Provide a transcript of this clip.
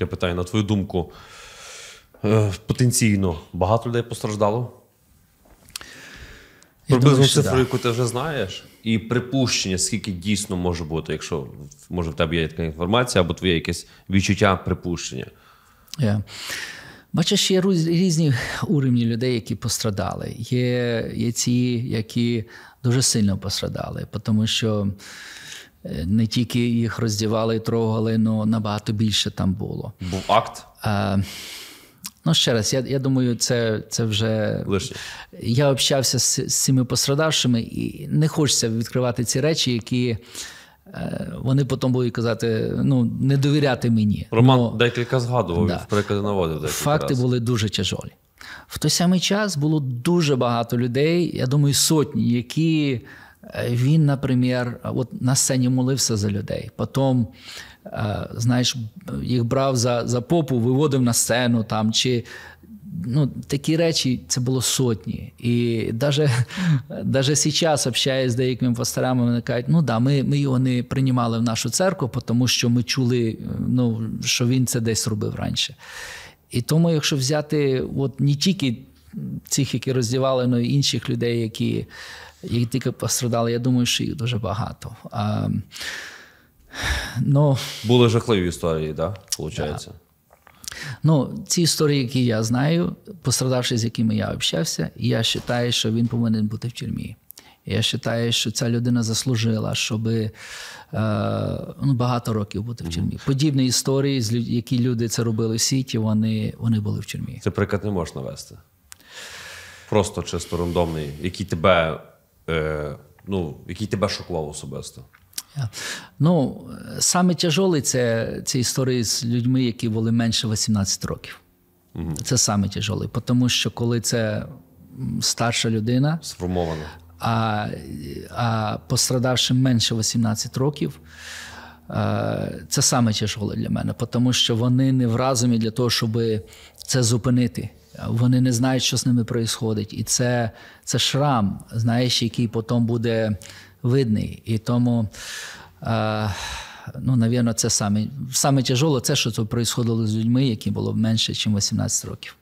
таке питання. На твою думку, е, потенційно багато людей постраждало? Приблизно цифру, да. яку ти вже знаєш, і припущення, скільки дійсно може бути, якщо може в тебе є така інформація, або твоє якесь відчуття припущення. Yeah. Е, бачиш, є різні уровні людей, які пострадали. Є є ті, які дуже сильно пострадали, тому що Е, не тільки їх роздівали і трогали, але набагато більше там було. Був акт. А, Ну, ще раз, я я думаю, це це вже Лише. я общався з, з цими пострадавшими, і не хочеться відкривати ці речі, які е, вони потім будуть казати: ну, не довіряти мені. Роман Но... декілька згадував, да. приклади наводив. Факти раз. були дуже тяжолі. В той самий час було дуже багато людей, я думаю, сотні, які. Е, він, наприклад, от на сцені молився за людей. Потім, е, знаєш, їх брав за за попу, виводив на сцену там. чи ну, Такі речі це було сотні. І навіть, навіть зараз, общаюсь з деякими пасторами, вони кажуть, ну да, ми ми його не приймали в нашу церкву, тому що ми чули, е, ну, що він це десь робив раніше. І тому, якщо взяти от не тільки цих, які роздівали, але й інших людей, які які тільки пострадали. Я думаю, що їх дуже багато. А, ну, Були жахливі історії, да? виходить? Да. Ну, ці історії, які я знаю, пострадавши, з якими я общався, я вважаю, що він повинен бути в тюрмі. Я вважаю, що ця людина заслужила, щоб е, ну, багато років бути в тюрмі. Подібні історії, з які люди це робили в світі, вони вони були в тюрмі. Це приклад не можна вести. Просто чисто рандомний, який тебе е, ну, який тебе шокував особисто? Ну, саме тяжолий це ці історії з людьми, які були менше 18 років. Угу. Це саме тяжолий, тому що коли це старша людина, сформована, а а пострадавшим менше 18 років, е, це саме тяжоле для мене, тому що вони не в разумі для того, щоб це зупинити вони не знають, що з ними відбувається. І це це шрам, знаєш, який потім буде видний. І тому, е, ну, навірно, це саме, саме тяжело, це, що це відбувало з людьми, які було менше, ніж 18 років.